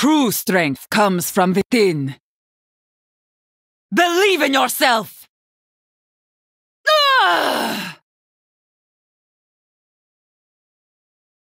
True strength comes from within. Believe in yourself!